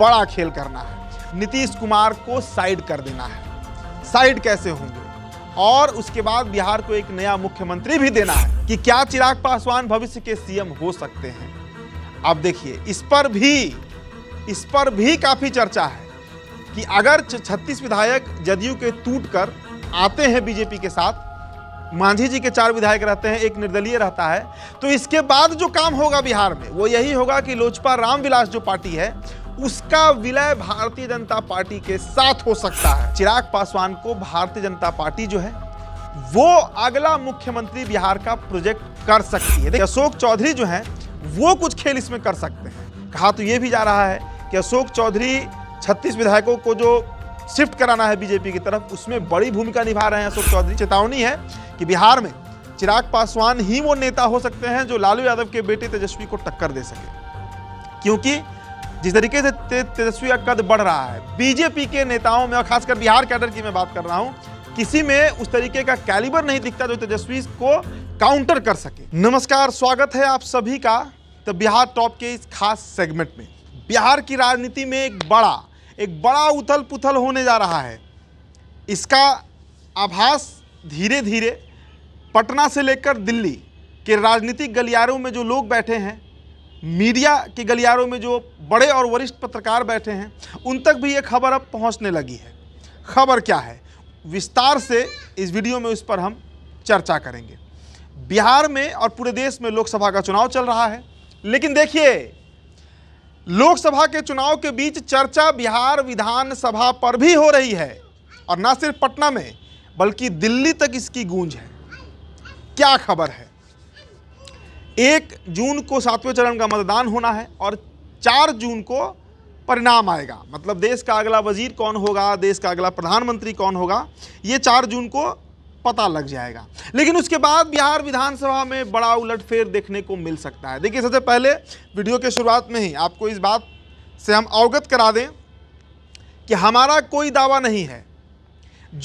बड़ा खेल करना है नीतीश कुमार को साइड कर देना है साइड कैसे होंगे और उसके बाद बिहार को एक नया मुख्यमंत्री भी देना है कि क्या चिराग पासवान भविष्य के सीएम हो सकते हैं अब देखिए इस पर भी इस पर भी काफ़ी चर्चा है कि अगर छत्तीस विधायक जदयू के टूट कर आते हैं बीजेपी के साथ मांझी जी के चार विधायक रहते हैं एक निर्दलीय रहता है तो इसके बाद जो काम होगा बिहार में वो यही होगा कि लोजपा रामविलास जो पार्टी है उसका विलय भारतीय जनता पार्टी के साथ हो सकता है चिराग पासवान को भारतीय जनता पार्टी जो है वो अगला मुख्यमंत्री बिहार का प्रोजेक्ट कर सकती है अशोक चौधरी जो है वो कुछ खेल इसमें कर सकते हैं कहा तो ये भी जा रहा है कि अशोक चौधरी छत्तीस विधायकों को जो शिफ्ट कराना है बीजेपी की तरफ उसमें बड़ी भूमिका निभा रहे हैं अशोक चौधरी चेतावनी है कि बिहार में चिराग पासवान ही वो नेता हो सकते हैं जो लालू यादव के बेटे तेजस्वी को टक्कर दे सके क्योंकि जिस तरीके से ते, तेजस्वी का कद बढ़ रहा है बीजेपी के नेताओं में और खासकर बिहार कैडर की मैं बात कर रहा हूँ किसी में उस तरीके का कैलिबर नहीं दिखता जो तेजस्वी को काउंटर कर सके नमस्कार स्वागत है आप सभी का तो बिहार टॉप के इस खास सेगमेंट में बिहार की राजनीति में एक बड़ा एक बड़ा उथल पुथल होने जा रहा है इसका आभास धीरे धीरे पटना से लेकर दिल्ली के राजनीतिक गलियारों में जो लोग बैठे हैं मीडिया के गलियारों में जो बड़े और वरिष्ठ पत्रकार बैठे हैं उन तक भी ये खबर अब पहुंचने लगी है खबर क्या है विस्तार से इस वीडियो में उस पर हम चर्चा करेंगे बिहार में और पूरे देश में लोकसभा का चुनाव चल रहा है लेकिन देखिए लोकसभा के चुनाव के बीच चर्चा बिहार विधानसभा पर भी हो रही है और न सिर्फ पटना में बल्कि दिल्ली तक इसकी गूंज है क्या खबर है एक जून को सातवें चरण का मतदान होना है और चार जून को परिणाम आएगा मतलब देश का अगला वजीर कौन होगा देश का अगला प्रधानमंत्री कौन होगा ये चार जून को पता लग जाएगा लेकिन उसके बाद बिहार विधानसभा में बड़ा उलटफेर देखने को मिल सकता है देखिए सबसे पहले वीडियो के शुरुआत में ही आपको इस बात से हम अवगत करा दें कि हमारा कोई दावा नहीं है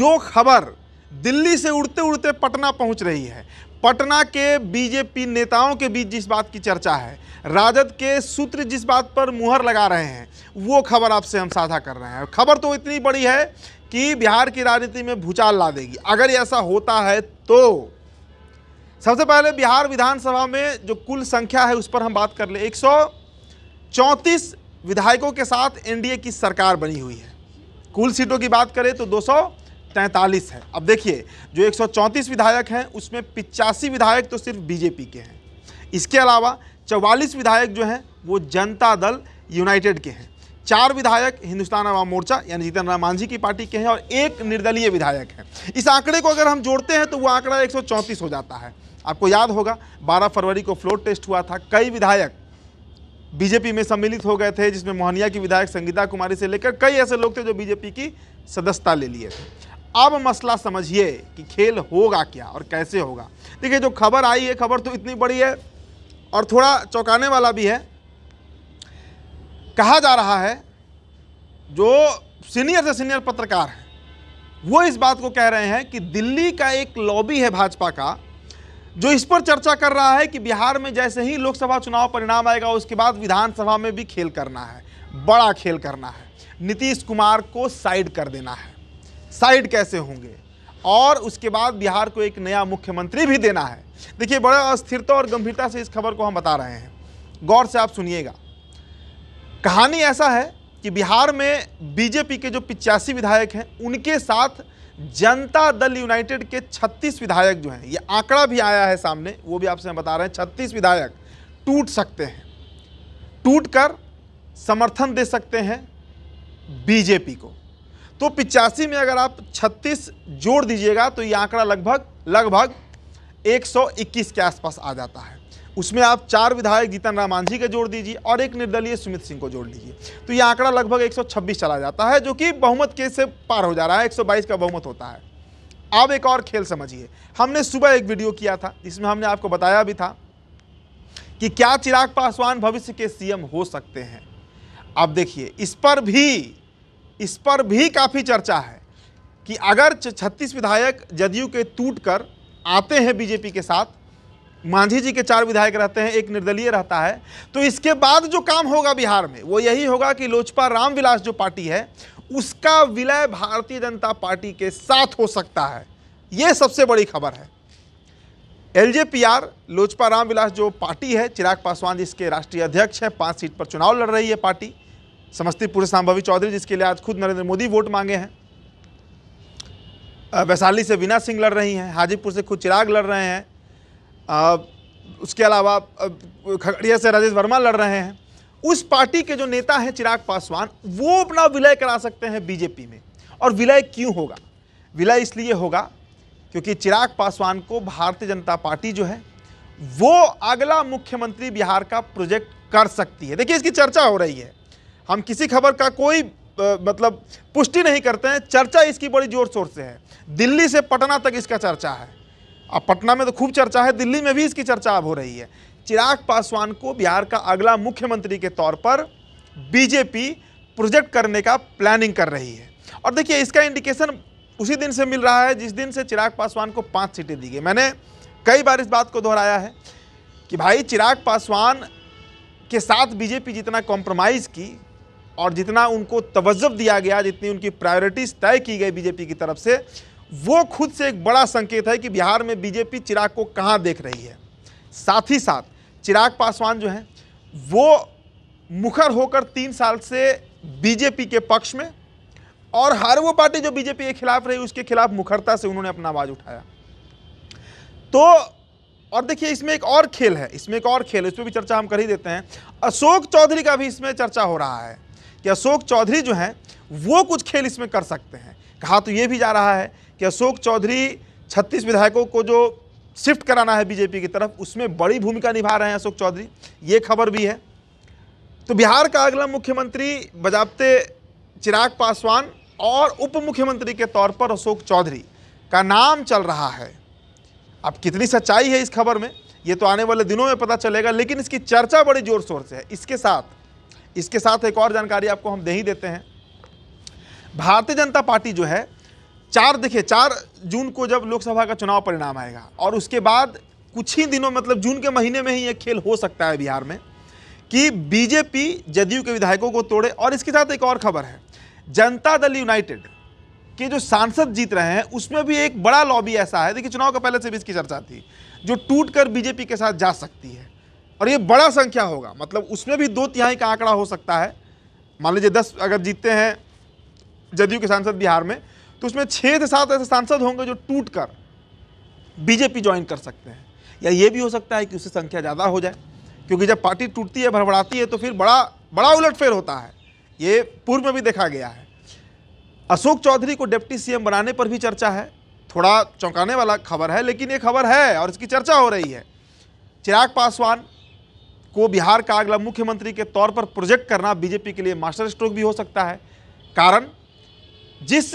जो खबर दिल्ली से उड़ते उड़ते पटना पहुंच रही है पटना के बीजेपी नेताओं के बीच जिस बात की चर्चा है राजद के सूत्र जिस बात पर मुहर लगा रहे हैं वो खबर आपसे हम साझा कर रहे हैं खबर तो इतनी बड़ी है कि बिहार की राजनीति में भूचाल ला देगी अगर ऐसा होता है तो सबसे पहले बिहार विधानसभा में जो कुल संख्या है उस पर हम बात कर ले एक विधायकों के साथ एनडीए की सरकार बनी हुई है कुल सीटों की बात करें तो सौ तैंतालीस है अब देखिए जो एक विधायक हैं उसमें पिचासी विधायक तो सिर्फ बीजेपी के हैं इसके अलावा चवालीस विधायक जो हैं वो जनता दल यूनाइटेड के हैं चार विधायक हिंदुस्तान आवाम मोर्चा यानी जीतन राम मांझी की पार्टी के हैं और एक निर्दलीय विधायक हैं इस आंकड़े को अगर हम जोड़ते हैं तो वो आंकड़ा एक हो जाता है आपको याद होगा 12 फरवरी को फ्लोर टेस्ट हुआ था कई विधायक बीजेपी में सम्मिलित हो गए थे जिसमें मोहनिया की विधायक संगीता कुमारी से लेकर कई ऐसे लोग थे जो बीजेपी की सदस्यता ले लिए थे अब मसला समझिए कि खेल होगा क्या और कैसे होगा देखिए जो खबर आई है खबर तो इतनी बड़ी है और थोड़ा चौंकाने वाला भी है कहा जा रहा है जो सीनियर से सीनियर पत्रकार हैं वो इस बात को कह रहे हैं कि दिल्ली का एक लॉबी है भाजपा का जो इस पर चर्चा कर रहा है कि बिहार में जैसे ही लोकसभा चुनाव परिणाम आएगा उसके बाद विधानसभा में भी खेल करना है बड़ा खेल करना है नीतीश कुमार को साइड कर देना है साइड कैसे होंगे और उसके बाद बिहार को एक नया मुख्यमंत्री भी देना है देखिए बड़े अस्थिरता और गंभीरता से इस खबर को हम बता रहे हैं गौर से आप सुनिएगा कहानी ऐसा है कि बिहार में बीजेपी के जो पिचासी विधायक हैं उनके साथ जनता दल यूनाइटेड के 36 विधायक जो हैं ये आंकड़ा भी आया है सामने वो भी आपसे हम बता रहे हैं 36 विधायक टूट सकते हैं टूट कर समर्थन दे सकते हैं बीजेपी को तो पिचासी में अगर आप 36 जोड़ दीजिएगा तो ये आंकड़ा लगभग लगभग 121 के आसपास आ जाता है उसमें आप चार विधायक जीतन राम मांझी के जोड़ दीजिए और एक निर्दलीय सुमित सिंह को जोड़ दीजिए तो ये आंकड़ा लगभग 126 चला जाता है जो कि बहुमत के से पार हो जा रहा है 122 का बहुमत होता है अब एक और खेल समझिए हमने सुबह एक वीडियो किया था जिसमें हमने आपको बताया भी था कि क्या चिराग पासवान भविष्य के सीएम हो सकते हैं आप देखिए इस पर भी इस पर भी काफ़ी चर्चा है कि अगर छत्तीस विधायक जदयू के टूट कर आते हैं बीजेपी के साथ मांझी जी के चार विधायक रहते हैं एक निर्दलीय रहता है तो इसके बाद जो काम होगा बिहार में वो यही होगा कि लोजपा रामविलास जो पार्टी है उसका विलय भारतीय जनता पार्टी के साथ हो सकता है ये सबसे बड़ी खबर है आर लोजपा रामविलास जो पार्टी है चिराग पासवान जिसके राष्ट्रीय अध्यक्ष हैं पांच सीट पर चुनाव लड़ रही है पार्टी समस्तीपुर से संभवी चौधरी जिसके लिए आज खुद नरेंद्र मोदी वोट मांगे हैं वैशाली से वीना सिंह लड़ रही हैं हाजीपुर से खुद चिराग लड़ रहे हैं उसके अलावा खगड़िया से राजेश वर्मा लड़ रहे हैं उस पार्टी के जो नेता हैं चिराग पासवान वो अपना विलय करा सकते हैं बीजेपी में और विलय क्यों होगा विलय इसलिए होगा क्योंकि चिराग पासवान को भारतीय जनता पार्टी जो है वो अगला मुख्यमंत्री बिहार का प्रोजेक्ट कर सकती है देखिए इसकी चर्चा हो रही है हम किसी खबर का कोई आ, मतलब पुष्टि नहीं करते हैं चर्चा इसकी बड़ी जोर शोर से है दिल्ली से पटना तक इसका चर्चा है अब पटना में तो खूब चर्चा है दिल्ली में भी इसकी चर्चा अब हो रही है चिराग पासवान को बिहार का अगला मुख्यमंत्री के तौर पर बीजेपी प्रोजेक्ट करने का प्लानिंग कर रही है और देखिए इसका इंडिकेशन उसी दिन से मिल रहा है जिस दिन से चिराग पासवान को पाँच सीटें दी गई मैंने कई बार इस बात को दोहराया है कि भाई चिराग पासवान के साथ बीजेपी जितना कॉम्प्रोमाइज़ की और जितना उनको तवज्जब दिया गया जितनी उनकी प्रायोरिटीज़ तय की गई बीजेपी की तरफ से वो खुद से एक बड़ा संकेत है कि बिहार में बीजेपी चिराग को कहाँ देख रही है साथ ही साथ चिराग पासवान जो हैं वो मुखर होकर तीन साल से बीजेपी के पक्ष में और हर वो पार्टी जो बीजेपी के खिलाफ रही उसके खिलाफ मुखरता से उन्होंने अपना आवाज़ उठाया तो और देखिए इसमें एक और खेल है इसमें एक और खेल है उस पर भी चर्चा हम कर ही देते हैं अशोक चौधरी का भी इसमें चर्चा हो रहा है कि अशोक चौधरी जो हैं वो कुछ खेल इसमें कर सकते हैं कहा तो ये भी जा रहा है कि अशोक चौधरी छत्तीस विधायकों को जो शिफ्ट कराना है बीजेपी की तरफ उसमें बड़ी भूमिका निभा रहे हैं अशोक चौधरी ये खबर भी है तो बिहार का अगला मुख्यमंत्री बजाबते चिराग पासवान और उप मुख्यमंत्री के तौर पर अशोक चौधरी का नाम चल रहा है अब कितनी सच्चाई है इस खबर में ये तो आने वाले दिनों में पता चलेगा लेकिन इसकी चर्चा बड़ी जोर शोर से है इसके साथ इसके साथ एक और जानकारी आपको हम दे ही देते हैं भारतीय जनता पार्टी जो है चार देखिए चार जून को जब लोकसभा का चुनाव परिणाम आएगा और उसके बाद कुछ ही दिनों मतलब जून के महीने में ही ये खेल हो सकता है बिहार में कि बीजेपी जदयू के विधायकों को तोड़े और इसके साथ एक और खबर है जनता दल यूनाइटेड के जो सांसद जीत रहे हैं उसमें भी एक बड़ा लॉबी ऐसा है देखिए चुनाव का पहले से भी इसकी चर्चा थी जो टूट कर बीजेपी के साथ जा सकती है और ये बड़ा संख्या होगा मतलब उसमें भी दो तिहाई का आंकड़ा हो सकता है मान लीजिए दस अगर जीतते हैं जदयू के सांसद बिहार में तो उसमें छः से सात ऐसे सांसद होंगे जो टूट कर बीजेपी ज्वाइन कर सकते हैं या ये भी हो सकता है कि उससे संख्या ज़्यादा हो जाए क्योंकि जब पार्टी टूटती है भड़बड़ाती है तो फिर बड़ा बड़ा उलटफेर होता है ये पूर्व में भी देखा गया है अशोक चौधरी को डिप्टी सीएम बनाने पर भी चर्चा है थोड़ा चौंकाने वाला खबर है लेकिन ये खबर है और इसकी चर्चा हो रही है चिराग पासवान को बिहार का अगला मुख्यमंत्री के तौर पर प्रोजेक्ट करना बीजेपी के लिए मास्टर स्ट्रोक भी हो सकता है कारण जिस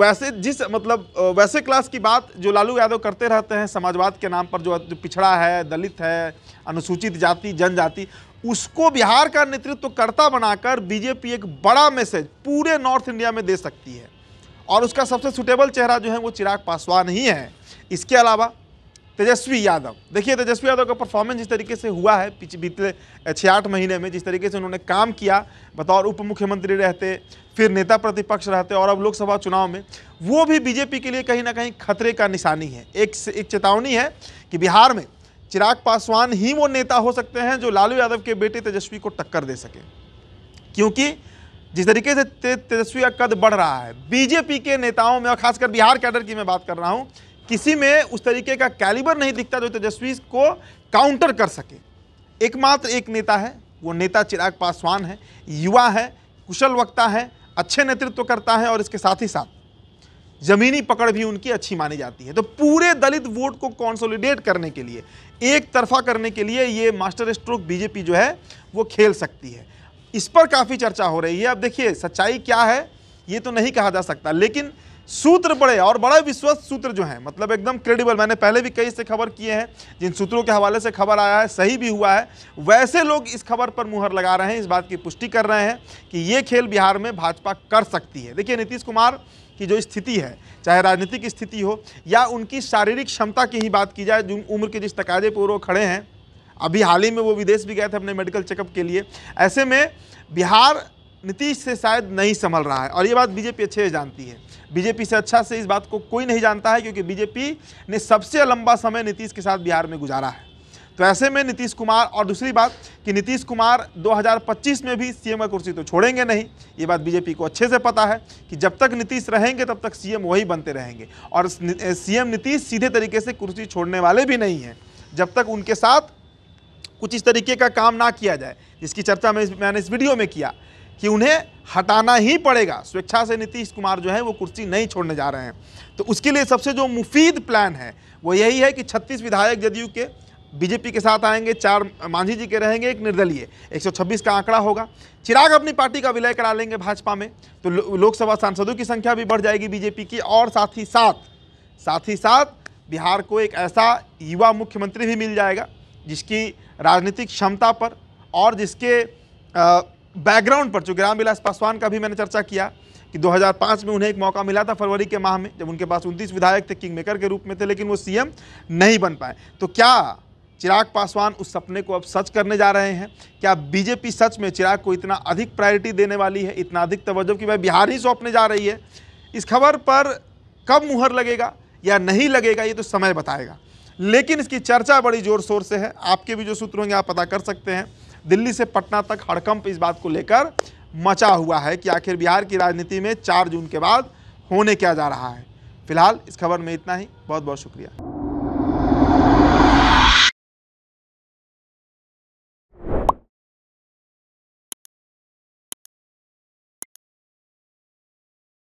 वैसे जिस मतलब वैसे क्लास की बात जो लालू यादव करते रहते हैं समाजवाद के नाम पर जो, जो पिछड़ा है दलित है अनुसूचित जाति जनजाति उसको बिहार का नेतृत्व तो बनाकर बीजेपी एक बड़ा मैसेज पूरे नॉर्थ इंडिया में दे सकती है और उसका सबसे सुटेबल चेहरा जो है वो चिराग पासवान ही है इसके अलावा तेजस्वी यादव देखिए तेजस्वी यादव का परफॉर्मेंस जिस तरीके से हुआ है पिछले बीते छियाठ महीने में जिस तरीके से उन्होंने काम किया बतौर उप मुख्यमंत्री रहते फिर नेता प्रतिपक्ष रहते और अब लोकसभा चुनाव में वो भी बीजेपी के लिए कहीं ना कहीं खतरे का निशानी है एक एक चेतावनी है कि बिहार में चिराग पासवान ही वो नेता हो सकते हैं जो लालू यादव के बेटे तेजस्वी को टक्कर दे सके क्योंकि जिस तरीके से तेजस्वी का कद बढ़ रहा है बीजेपी के नेताओं में और खासकर बिहार कैडर की मैं बात कर रहा हूँ किसी में उस तरीके का कैलिबर नहीं दिखता जो तेजस्वी को काउंटर कर सके एकमात्र एक नेता है वो नेता चिराग पासवान है युवा है कुशल वक्ता है अच्छे नेतृत्व करता है और इसके साथ ही साथ जमीनी पकड़ भी उनकी अच्छी मानी जाती है तो पूरे दलित वोट को कॉन्सोलिडेट करने के लिए एक तरफा करने के लिए ये मास्टर स्ट्रोक बीजेपी जो है वो खेल सकती है इस पर काफ़ी चर्चा हो रही है अब देखिए सच्चाई क्या है ये तो नहीं कहा जा सकता लेकिन सूत्र पढ़े और बड़ा विश्वस्त सूत्र जो है मतलब एकदम क्रेडिबल मैंने पहले भी कई से खबर किए हैं जिन सूत्रों के हवाले से खबर आया है सही भी हुआ है वैसे लोग इस खबर पर मुहर लगा रहे हैं इस बात की पुष्टि कर रहे हैं कि ये खेल बिहार में भाजपा कर सकती है देखिए नीतीश कुमार की जो स्थिति है चाहे राजनीतिक स्थिति हो या उनकी शारीरिक क्षमता की ही बात की जाए जो उम्र के जिस तकाजे पर वो खड़े हैं अभी हाल ही में वो विदेश भी गए थे अपने मेडिकल चेकअप के लिए ऐसे में बिहार नीतीश से शायद नहीं संभल रहा है और ये बात बीजेपी अच्छे से जानती है बीजेपी से अच्छा से इस बात को कोई नहीं जानता है क्योंकि बीजेपी ने सबसे लंबा समय नीतीश के साथ बिहार में गुजारा है तो ऐसे में नीतीश कुमार और दूसरी बात कि नीतीश कुमार 2025 में भी सीएम का कुर्सी तो छोड़ेंगे नहीं ये बात बीजेपी को अच्छे से पता है कि जब तक नीतीश रहेंगे तब तक सीएम वही बनते रहेंगे और सीएम नीतीश सीधे तरीके से कुर्सी छोड़ने वाले भी नहीं हैं जब तक उनके साथ कुछ इस तरीके का काम ना किया जाए जिसकी चर्चा मैं मैंने इस वीडियो में किया कि उन्हें हटाना ही पड़ेगा स्वेच्छा से नीतीश कुमार जो है वो कुर्सी नहीं छोड़ने जा रहे हैं तो उसके लिए सबसे जो मुफीद प्लान है वो यही है कि छत्तीस विधायक जदयू के बीजेपी के साथ आएंगे चार मांझी जी के रहेंगे एक निर्दलीय 126 का आंकड़ा होगा चिराग अपनी पार्टी का विलय करा लेंगे भाजपा में तो लोकसभा सांसदों की संख्या भी बढ़ जाएगी बीजेपी की और साथ ही साथ साथ ही साथ बिहार को एक ऐसा युवा मुख्यमंत्री भी मिल जाएगा जिसकी राजनीतिक क्षमता पर और जिसके आ, बैकग्राउंड पर चूंकि रामविलास पासवान का भी मैंने चर्चा किया कि 2005 में उन्हें एक मौका मिला था फरवरी के माह में जब उनके पास उनतीस विधायक थे किंग मेकर के रूप में थे लेकिन वो सीएम नहीं बन पाए तो क्या चिराग पासवान उस सपने को अब सच करने जा रहे हैं क्या बीजेपी सच में चिराग को इतना अधिक प्रायोरिटी देने वाली है इतना अधिक तवज्जो कि भाई बिहार ही सौंपने जा रही है इस खबर पर कब मुहर लगेगा या नहीं लगेगा ये तो समय बताएगा लेकिन इसकी चर्चा बड़ी जोर शोर से है आपके भी जो सूत्र होंगे आप पता कर सकते हैं दिल्ली से पटना तक हड़कंप इस बात को लेकर मचा हुआ है कि आखिर बिहार की राजनीति में चार जून के बाद होने क्या जा रहा है फिलहाल इस खबर में इतना ही बहुत बहुत शुक्रिया